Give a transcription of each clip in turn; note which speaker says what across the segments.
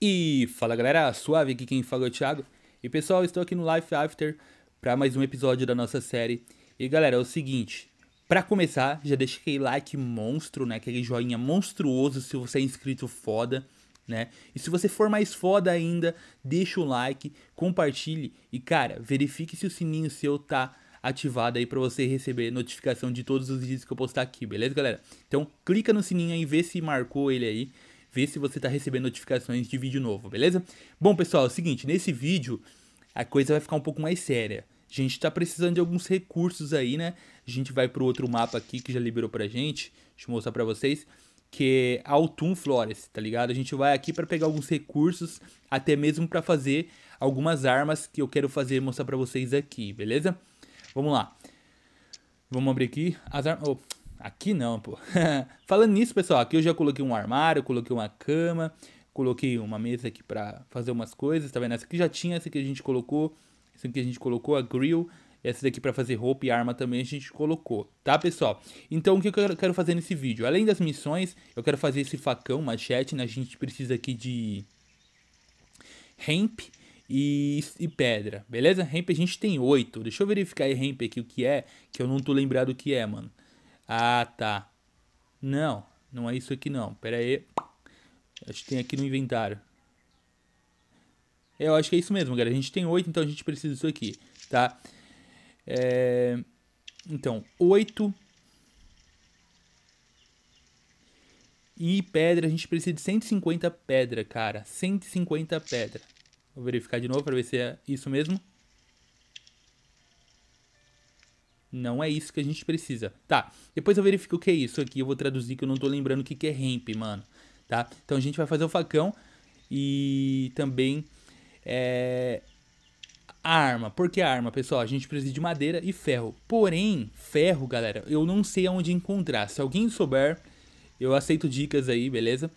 Speaker 1: E fala galera, suave aqui quem falou é o Thiago. E pessoal, estou aqui no Life After para mais um episódio da nossa série. E galera, é o seguinte, para começar, já deixa aquele like monstro, né? Aquele joinha monstruoso se você é inscrito foda, né? E se você for mais foda ainda, deixa o like, compartilhe e cara, verifique se o sininho seu tá ativado aí para você receber notificação de todos os vídeos que eu postar aqui, beleza, galera? Então, clica no sininho aí, vê se marcou ele aí ver se você está recebendo notificações de vídeo novo, beleza? Bom, pessoal, é o seguinte, nesse vídeo a coisa vai ficar um pouco mais séria. A gente está precisando de alguns recursos aí, né? A gente vai para o outro mapa aqui que já liberou para gente. Deixa eu mostrar para vocês. Que é Autumn Flores, tá ligado? A gente vai aqui para pegar alguns recursos, até mesmo para fazer algumas armas que eu quero fazer mostrar para vocês aqui, beleza? Vamos lá. Vamos abrir aqui. As, armas... oh, Aqui não, pô. Falando nisso, pessoal, aqui eu já coloquei um armário, coloquei uma cama, coloquei uma mesa aqui para fazer umas coisas, tá vendo? Essa aqui já tinha, essa aqui a gente colocou, essa aqui a gente colocou, a grill, essa daqui para fazer roupa e arma também a gente colocou, tá, pessoal? Então, o que eu quero fazer nesse vídeo? Além das missões, eu quero fazer esse facão, machete, né? A gente precisa aqui de... Hemp, e, e, pedra, beleza? Ramp a gente tem oito. Deixa eu verificar aí ramp aqui o que é, que eu não tô lembrado o que é, mano. Ah, tá. Não, não é isso aqui não. Pera aí. Acho que tem aqui no inventário. É, eu acho que é isso mesmo, galera. A gente tem oito, então a gente precisa disso aqui, tá? É... Então, oito E pedra, a gente precisa de 150 pedra, cara. 150 pedra. Vou verificar de novo para ver se é isso mesmo. Não é isso que a gente precisa. Tá, depois eu verifico o que é isso aqui. Eu vou traduzir que eu não tô lembrando o que, que é ramp, mano. Tá? Então a gente vai fazer o facão e também é, a arma. Por que arma, pessoal? A gente precisa de madeira e ferro. Porém, ferro, galera, eu não sei aonde encontrar. Se alguém souber, eu aceito dicas aí, beleza?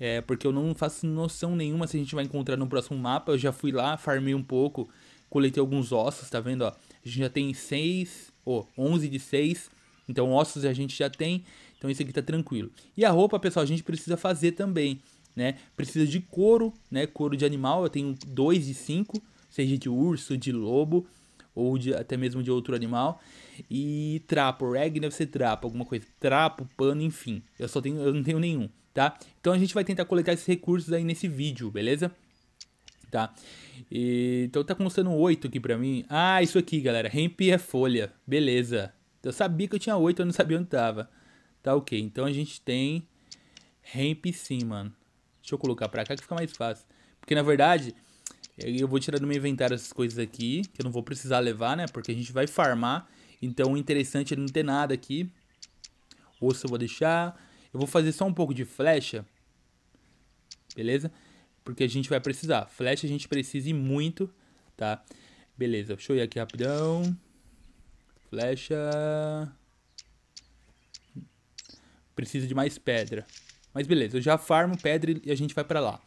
Speaker 1: É, porque eu não faço noção nenhuma se a gente vai encontrar no próximo mapa. Eu já fui lá, farmei um pouco, coletei alguns ossos, tá vendo? Ó? A gente já tem seis, oh, 11 de 6. Então ossos a gente já tem, então isso aqui tá tranquilo. E a roupa, pessoal, a gente precisa fazer também, né? Precisa de couro, né? Couro de animal, eu tenho 2 de 5, seja de urso, de lobo ou de, até mesmo de outro animal. E trapo, rag deve ser trapo, alguma coisa, trapo, pano, enfim. Eu só tenho, eu não tenho nenhum, tá? Então a gente vai tentar coletar esses recursos aí nesse vídeo, beleza? tá? E, então tá custando 8 aqui pra mim. Ah, isso aqui, galera. Hemp é folha. Beleza. Eu sabia que eu tinha 8, eu não sabia onde tava. Tá ok. Então a gente tem hemp sim, mano. Deixa eu colocar pra cá que fica mais fácil. Porque na verdade, eh, eu vou tirar do meu inventário essas coisas aqui, que eu não vou precisar levar, né? Porque a gente vai farmar. Então o interessante é não ter nada aqui. Osso eu vou deixar. Eu vou fazer só um pouco de flecha. Beleza? porque a gente vai precisar. Flecha a gente precisa e muito, tá? Beleza, deixa eu ir aqui rapidão. Flecha. Preciso de mais pedra. Mas beleza, eu já farmo pedra e a gente vai pra lá.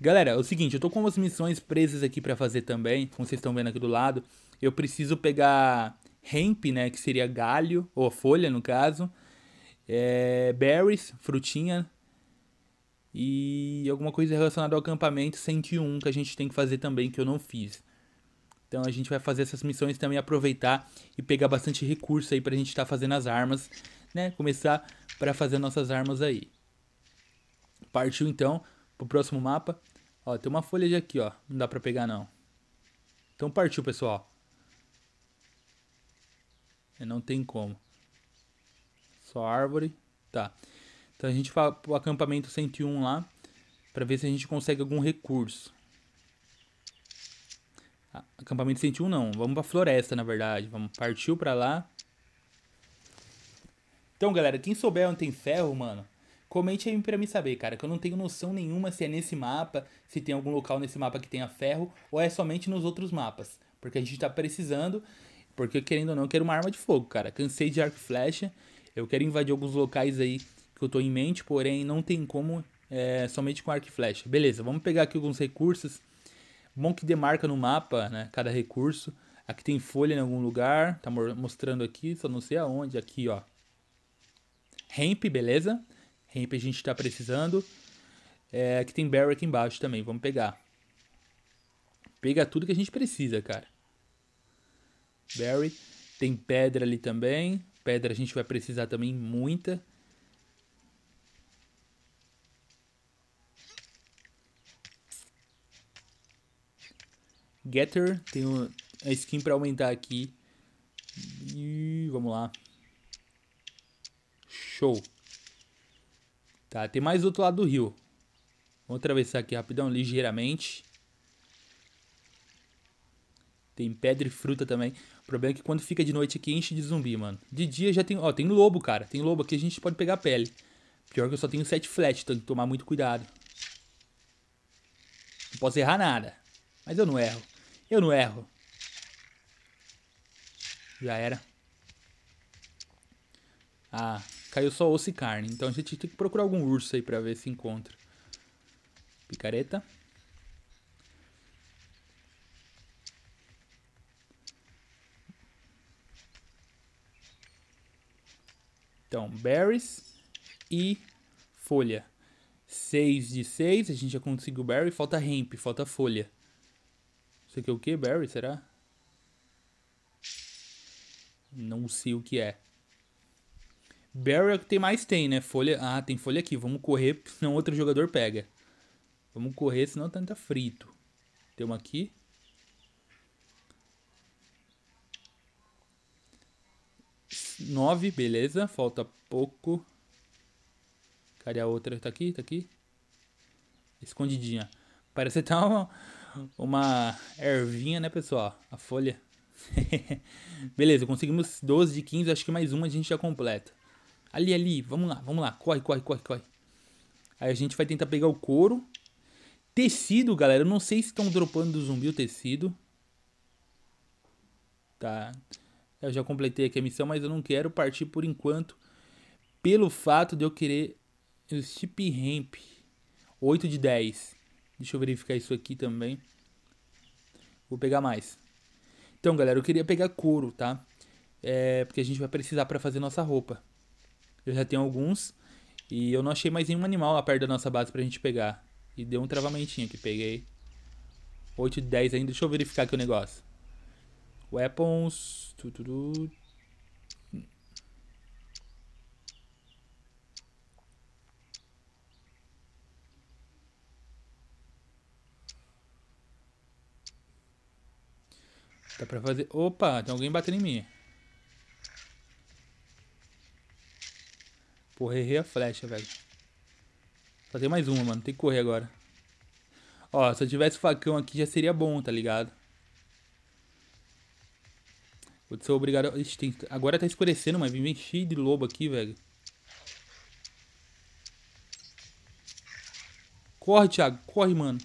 Speaker 1: Galera, é o seguinte, eu tô com umas missões presas aqui pra fazer também, como vocês estão vendo aqui do lado. Eu preciso pegar hemp, né, que seria galho, ou folha no caso. É, berries, frutinha, e alguma coisa relacionada ao acampamento 101 que a gente tem que fazer também, que eu não fiz. Então a gente vai fazer essas missões também, aproveitar e pegar bastante recurso aí pra gente estar tá fazendo as armas, né? Começar para fazer nossas armas aí. Partiu então pro próximo mapa. Ó, tem uma folha de aqui, ó. Não dá pra pegar não. Então partiu, pessoal. Não tem como. Só árvore. Tá. Então a gente vai pro acampamento 101 lá para ver se a gente consegue algum recurso. Acampamento 101 não, vamos pra floresta na verdade, vamos partiu para lá. Então, galera, quem souber onde tem ferro, mano, comente aí pra me saber, cara, que eu não tenho noção nenhuma se é nesse mapa, se tem algum local nesse mapa que tenha ferro, ou é somente nos outros mapas. Porque a gente tá precisando, porque querendo ou não, eu quero uma arma de fogo, cara. Cansei de arco e flecha, eu quero invadir alguns locais aí que eu tô em mente, porém não tem como é, somente com arco e flecha. Beleza, vamos pegar aqui alguns recursos. Bom que demarca no mapa, né, cada recurso. Aqui tem folha em algum lugar, tá mostrando aqui, só não sei aonde, aqui, ó. Ramp, beleza? Ramp a gente tá precisando. É, aqui tem barrel aqui embaixo também, vamos pegar. Pega tudo que a gente precisa, cara. Barry. Tem pedra ali também. Pedra a gente vai precisar também muita. Getter. Tem um, a skin pra aumentar aqui. E vamos lá. Show. Tá, tem mais outro lado do rio. Vamos atravessar aqui rapidão, ligeiramente. Tem pedra e fruta também. O problema é que quando fica de noite aqui enche de zumbi, mano. De dia já tem... Ó, tem lobo, cara. Tem lobo aqui, a gente pode pegar pele. Pior que eu só tenho sete flash, então tem que tomar muito cuidado. Não posso errar nada. Mas eu não erro. Eu não erro. Já era. Ah, caiu só osso e carne. Então a gente tem que procurar algum urso aí pra ver se encontra. Picareta. Então, berries e folha. 6 de 6, a gente já conseguiu berry. Falta ramp, falta folha. Isso aqui é o que, Barry? Será? Não sei o que é. Barry é o que tem mais tem, né? Folha. Ah, tem folha aqui. Vamos correr, senão outro jogador pega. Vamos correr, senão tá frito. Tem uma aqui. Nove, beleza. Falta pouco. Cadê a outra? Tá aqui, tá aqui. Escondidinha. Parece tá uma uma ervinha, né, pessoal? A folha. Beleza, conseguimos 12 de 15. Acho que mais uma a gente já completa. Ali, ali, vamos lá, vamos lá. Corre, corre, corre, corre. Aí a gente vai tentar pegar o couro. Tecido, galera. Eu não sei se estão dropando do zumbi o tecido. Tá. Eu já completei aqui a missão, mas eu não quero partir por enquanto. Pelo fato de eu querer o chip ramp. 8 de 10. Deixa eu verificar isso aqui também. Vou pegar mais. Então, galera, eu queria pegar couro, tá? É, porque a gente vai precisar para fazer nossa roupa. Eu já tenho alguns e eu não achei mais nenhum animal lá perto da nossa base pra gente pegar. E deu um travamentinho que peguei. 8 de 10 ainda. Deixa eu verificar aqui o negócio. Weapons. Tududu. Dá pra fazer... Opa, tem alguém batendo em mim. Porra, errei a flecha, velho. Só tem mais uma, mano. Tem que correr agora. Ó, se eu tivesse facão aqui já seria bom, tá ligado? Vou ser obrigado... A... Ixi, tem... Agora tá escurecendo, mas vem cheio de lobo aqui, velho. Corre, Thiago. Corre, mano.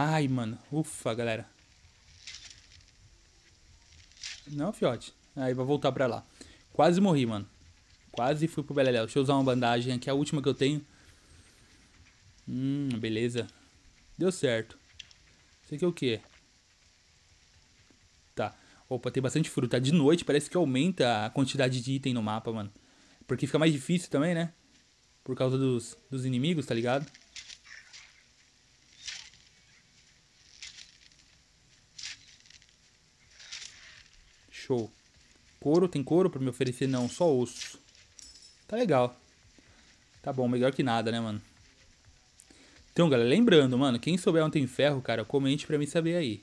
Speaker 1: Ai, mano. Ufa, galera. Não, fiote. Aí vai voltar pra lá. Quase morri, mano. Quase fui pro Beleléu. Deixa eu usar uma bandagem aqui, a última que eu tenho. Hum, beleza. Deu certo. Isso aqui é o quê? Tá. Opa, tem bastante fruta. De noite parece que aumenta a quantidade de item no mapa, mano. Porque fica mais difícil também, né? Por causa dos, dos inimigos, tá ligado? Show. Couro, tem couro pra me oferecer? Não, só osso. Tá legal. Tá bom, melhor que nada, né, mano? Então, galera, lembrando, mano, quem souber onde tem ferro, cara, comente pra mim saber aí.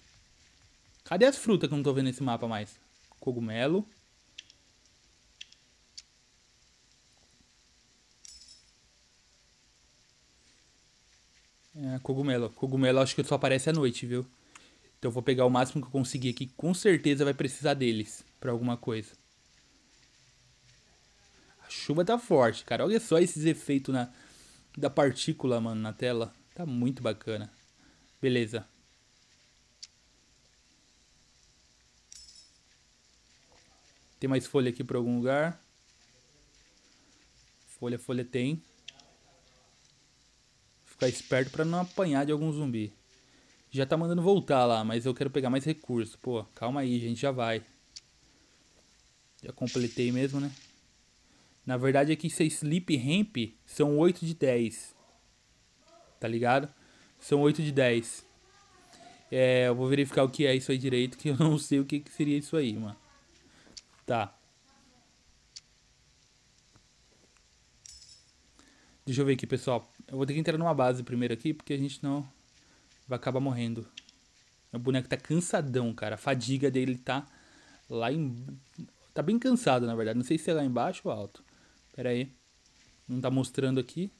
Speaker 1: Cadê as frutas que eu não tô vendo nesse mapa mais? Cogumelo. É, cogumelo. Cogumelo acho que só aparece à noite, viu? Então eu vou pegar o máximo que eu conseguir aqui, com certeza vai precisar deles para alguma coisa. A chuva tá forte, cara. Olha só esses efeitos na, da partícula, mano, na tela. Tá muito bacana. Beleza. Tem mais folha aqui pra algum lugar? Folha, folha tem. Ficar esperto para não apanhar de algum zumbi. Já tá mandando voltar lá, mas eu quero pegar mais recursos. Pô, calma aí, gente, já vai. Já completei mesmo, né? Na verdade é que se Sleep Ramp são 8 de 10. Tá ligado? São 8 de 10. É, eu vou verificar o que é isso aí direito, que eu não sei o que, que seria isso aí, mano. Tá. Deixa eu ver aqui, pessoal. Eu vou ter que entrar numa base primeiro aqui, porque a gente não vai acabar morrendo. O boneco tá cansadão, cara. A fadiga dele tá lá em. Tá bem cansado, na verdade. Não sei se é lá embaixo ou alto. Pera aí. Não tá mostrando aqui.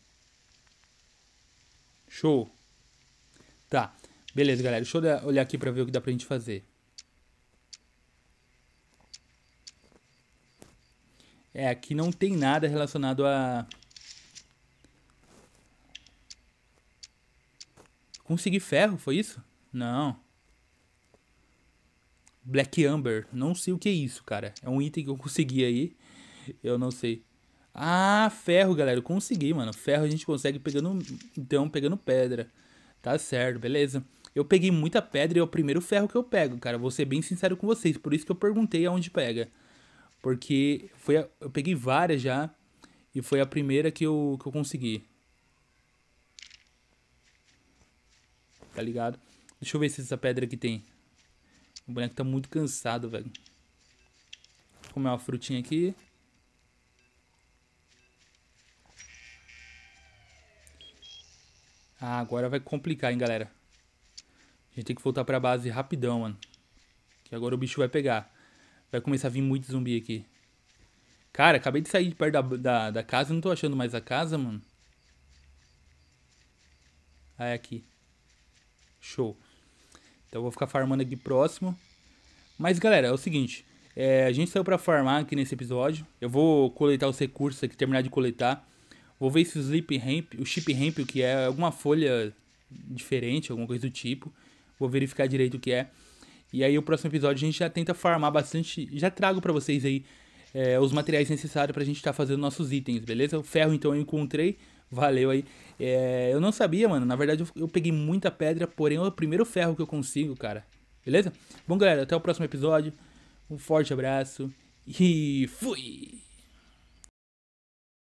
Speaker 1: Show. Tá. Beleza, galera. Deixa eu olhar aqui pra ver o que dá pra gente fazer. É, aqui não tem nada relacionado a Consegui ferro, foi isso? Não. Black Amber. Não sei o que é isso, cara. É um item que eu consegui aí. Eu não sei. Ah, ferro, galera. Eu consegui, mano. Ferro a gente consegue pegando. Então, pegando pedra. Tá certo, beleza. Eu peguei muita pedra e é o primeiro ferro que eu pego, cara. Vou ser bem sincero com vocês. Por isso que eu perguntei aonde pega. Porque foi a... eu peguei várias já. E foi a primeira que eu, que eu consegui. tá ligado? Deixa eu ver se essa pedra aqui tem. O boneco tá muito cansado, velho. Vou comer uma frutinha aqui. Ah, agora vai complicar, hein, galera. A gente tem que voltar pra base rapidão, mano. Que agora o bicho vai pegar. Vai começar a vir muito zumbi aqui. Cara, acabei de sair de perto da, da, da casa. Não tô achando mais a casa, mano. Ah, é aqui. Show. Então eu vou ficar farmando aqui próximo. Mas galera, é o seguinte. É, a gente saiu pra farmar aqui nesse episódio. Eu vou coletar os recursos aqui, terminar de coletar. Vou ver se o Sleep Ramp, o Chip Ramp, o que é, alguma folha diferente, alguma coisa do tipo. Vou verificar direito o que é. E aí o próximo episódio a gente já tenta farmar bastante. Já trago para vocês aí é, os materiais necessários pra gente estar tá fazendo nossos itens, beleza? O ferro então eu encontrei. Valeu aí. É, eu não sabia, mano. Na verdade, eu, eu peguei muita pedra, porém é o primeiro ferro que eu consigo, cara. Beleza? Bom, galera, até o próximo episódio. Um forte abraço e fui!